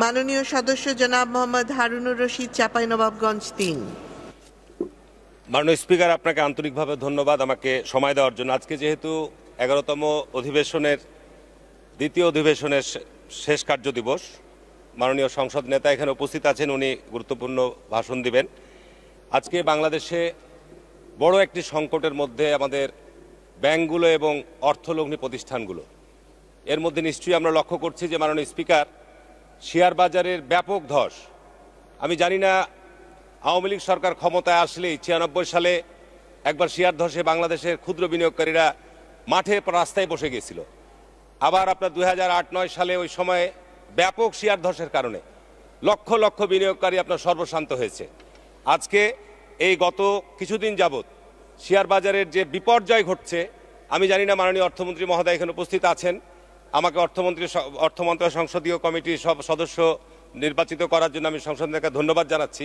মাননীয় সদস্য জনাব মোহাম্মদ হারুনুর রশিদ নবাবগঞ্জ তিন মাননীয় স্পিকার আপনাকে আন্তরিকভাবে ধন্যবাদ আমাকে সময় দেওয়ার জন্য আজকে যেহেতু এগারোতম অধিবেশনের দ্বিতীয় অধিবেশনের শেষ কার্য দিবস মাননীয় সংসদ নেতা এখানে উপস্থিত আছেন উনি গুরুত্বপূর্ণ ভাষণ দিবেন আজকে বাংলাদেশে বড় একটি সংকটের মধ্যে আমাদের ব্যাংকগুলো এবং অর্থলগ্নি প্রতিষ্ঠানগুলো এর মধ্যে নিশ্চয়ই আমরা লক্ষ্য করছি যে মাননীয় স্পিকার শেয়ার বাজারের ব্যাপক ধস আমি জানি না আওয়ামী লীগ সরকার ক্ষমতায় আসলেই ছিয়ানব্বই সালে একবার শেয়ার ধসে বাংলাদেশের ক্ষুদ্র বিনিয়োগকারীরা মাঠে রাস্তায় বসে গিয়েছিল আবার আপনার দুই হাজার সালে ওই সময়ে ব্যাপক শেয়ার ধসের কারণে লক্ষ লক্ষ বিনিয়োগকারী আপনার সর্বশান্ত হয়েছে আজকে এই গত কিছুদিন যাবৎ শেয়ার বাজারের যে বিপর্যয় ঘটছে আমি জানি না মাননীয় অর্থমন্ত্রী মহোদয় এখানে উপস্থিত আছেন আমাকে অর্থমন্ত্রী অর্থমন্ত্রক সংসদীয় কমিটির সব সদস্য নির্বাচিত করার জন্য আমি সংসদকে ধন্যবাদ জানাচ্ছি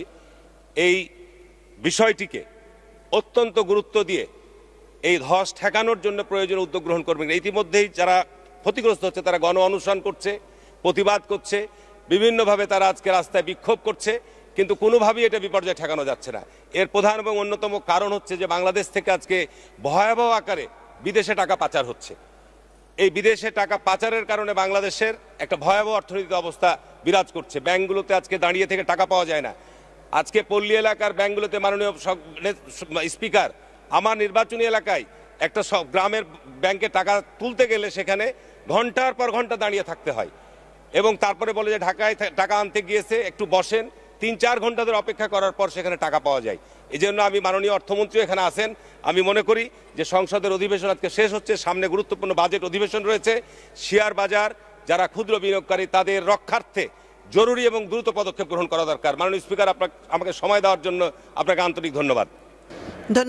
এই বিষয়টিকে অত্যন্ত গুরুত্ব দিয়ে এই ধস ঠেকানোর জন্য প্রয়োজনীয় উদ্যোগ গ্রহণ করবেন ইতিমধ্যেই যারা ক্ষতিগ্রস্ত হচ্ছে তারা গণ অনুসরণ করছে প্রতিবাদ করছে বিভিন্নভাবে তারা আজকে রাস্তায় বিক্ষোভ করছে কিন্তু কোনোভাবেই এটা বিপর্যয় ঠেকানো যাচ্ছে না এর প্রধান এবং অন্যতম কারণ হচ্ছে যে বাংলাদেশ থেকে আজকে ভয়াবহ আকারে বিদেশে টাকা পাচার হচ্ছে এই বিদেশে টাকা পাচারের কারণে বাংলাদেশের একটা ভয়াবহ অর্থনৈতিক অবস্থা বিরাজ করছে ব্যাংকগুলোতে আজকে দাঁড়িয়ে থেকে টাকা পাওয়া যায় না আজকে পল্লী এলাকার ব্যাংকগুলোতে মাননীয় স্পিকার আমার নির্বাচনী এলাকায় একটা সব গ্রামের ব্যাংকে টাকা তুলতে গেলে সেখানে ঘন্টার পর ঘন্টা দাঁড়িয়ে থাকতে হয় এবং তারপরে বলে যে ঢাকায় টাকা আনতে গিয়েছে একটু বসেন তিন চার ঘন্টা ধরে অপেক্ষা করার পর সেখানে টাকা পাওয়া যায় এই জন্য আমি মাননীয় অর্থমন্ত্রী এখানে আসেন আমি মনে করি যে সংসদের অধিবেশন আজকে শেষ হচ্ছে সামনে গুরুত্বপূর্ণ বাজেট অধিবেশন রয়েছে শেয়ার বাজার যারা ক্ষুদ্র বিনিয়োগকারী তাদের রক্ষার্থে জরুরি এবং দ্রুত পদক্ষেপ গ্রহণ করা দরকার মাননীয় স্পিকার আপনাকে আমাকে সময় দেওয়ার জন্য আপনাকে আন্তরিক ধন্যবাদ